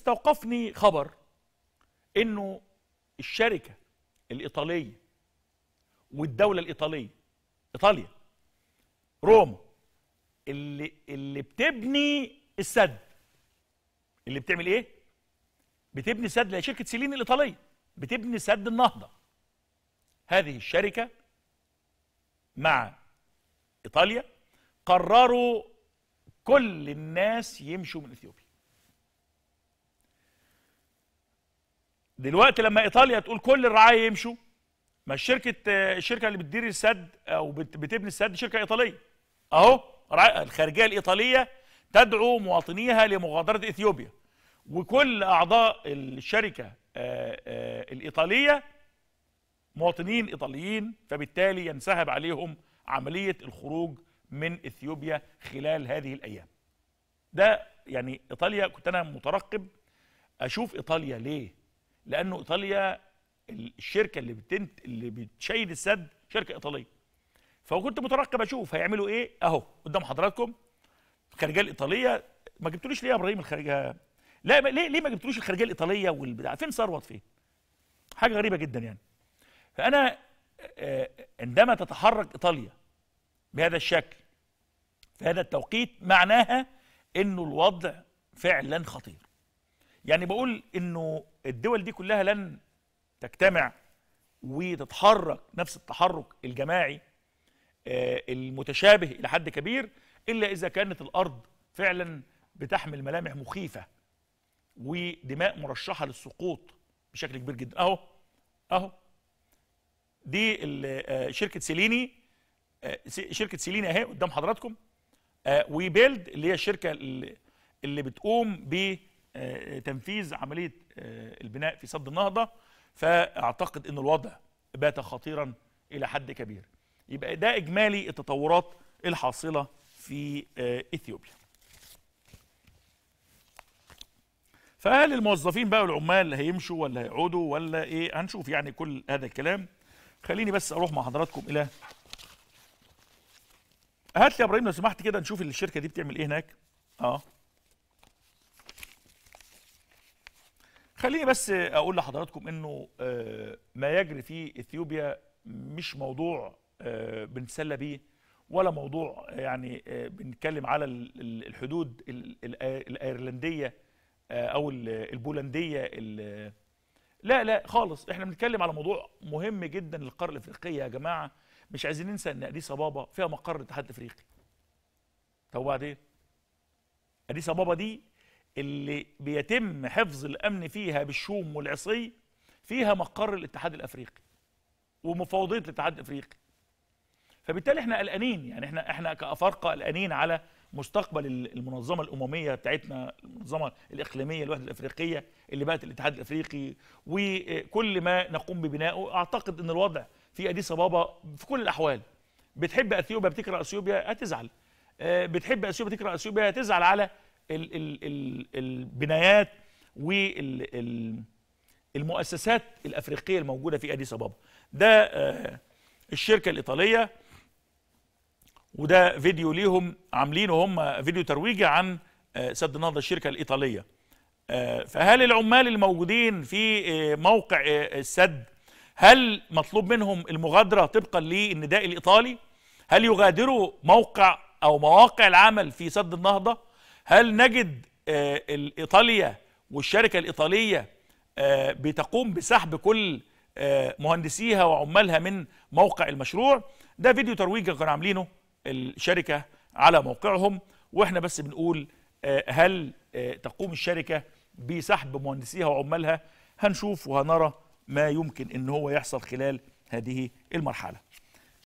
استوقفني خبر انه الشركه الايطاليه والدوله الايطاليه ايطاليا روما اللي اللي بتبني السد اللي بتعمل ايه بتبني سد لشركه سيلين الايطاليه بتبني سد النهضه هذه الشركه مع ايطاليا قرروا كل الناس يمشوا من اثيوبيا دلوقتي لما ايطاليا تقول كل الرعايا يمشوا ما الشركه الشركه اللي بتدير السد او بتبني السد شركه ايطاليه اهو الخارجيه الايطاليه تدعو مواطنيها لمغادره اثيوبيا وكل اعضاء الشركه آه، آه، الايطاليه مواطنين ايطاليين فبالتالي ينسحب عليهم عمليه الخروج من اثيوبيا خلال هذه الايام ده يعني ايطاليا كنت انا مترقب اشوف ايطاليا ليه لانه ايطاليا الشركه اللي بتنت اللي بتشيد السد شركه ايطاليه فكنت مترقب اشوف هيعملوا ايه اهو قدام حضراتكم الخارجيه الايطاليه ما جبتوليش ليه يا ابراهيم الخارجيه لا ليه ليه ما جبتوليش الخارجيه الايطاليه والبتاع فين ثروت فين حاجه غريبه جدا يعني فانا آه، آه، عندما تتحرك ايطاليا بهذا الشكل في هذا التوقيت معناها انه الوضع فعلا خطير يعني بقول انه الدول دي كلها لن تجتمع وتتحرك نفس التحرك الجماعي آه، المتشابه الى حد كبير الا اذا كانت الارض فعلا بتحمل ملامح مخيفه ودماء مرشحه للسقوط بشكل كبير جدا اهو اهو دي آه، شركه سيليني آه، شركه سيليني اهي قدام حضراتكم وبيلد اللي هي الشركه اللي بتقوم ب آه، آه، تنفيذ عمليه آه، البناء في سد النهضه فاعتقد ان الوضع بات خطيرا الى حد كبير يبقى ده اجمالي التطورات الحاصله في اثيوبيا فهل الموظفين بقى والعمال هيمشوا ولا هيقعدوا ولا ايه هنشوف يعني كل هذا الكلام خليني بس اروح مع حضراتكم الى هات لي يا ابراهيم لو سمحت كده نشوف الشركه دي بتعمل ايه هناك اه خليني بس اقول لحضراتكم انه آه، ما يجري في اثيوبيا مش موضوع آه، بنتسلى بيه ولا موضوع آه، يعني بنتكلم على الحدود الايرلنديه او البولنديه لا لا خالص احنا بنتكلم على موضوع مهم جدا للقاره الافريقيه يا جماعه مش عايزين ننسى ان اديس ابابا فيها مقر الاتحاد الافريقي طب وبعدين اديس ابابا دي اللي بيتم حفظ الامن فيها بالشوم والعصي فيها مقر الاتحاد الافريقي ومفوضيه الاتحاد الافريقي فبالتالي احنا قلقانين يعني احنا احنا كافارقه قلقانين على مستقبل المنظمه الامميه بتاعتنا المنظمه الاقليميه الوحده الافريقيه اللي بقت الاتحاد الافريقي وكل ما نقوم ببنائه اعتقد ان الوضع في اديس ابابا في كل الاحوال بتحب اثيوبيا بتكره اثيوبيا هتزعل آه، بتحب اثيوبيا تكره اثيوبيا هتزعل على ال ال ال البنايات والمؤسسات الافريقيه الموجوده في اديس ابابا ده آه، الشركه الايطاليه وده فيديو ليهم عاملينه هم فيديو ترويجي عن آه، سد النهضه الشركه الايطاليه آه، فهل العمال الموجودين في موقع السد هل مطلوب منهم المغادره طبقا للنداء الايطالي هل يغادروا موقع او مواقع العمل في سد النهضه هل نجد آه، ايطاليا والشركه الايطاليه آه، بتقوم بسحب كل آه، مهندسيها وعمالها من موقع المشروع ده فيديو ترويج كانوا عاملينه الشركه على موقعهم واحنا بس بنقول هل تقوم الشركه بسحب مهندسيها وعمالها هنشوف وهنرى ما يمكن ان هو يحصل خلال هذه المرحله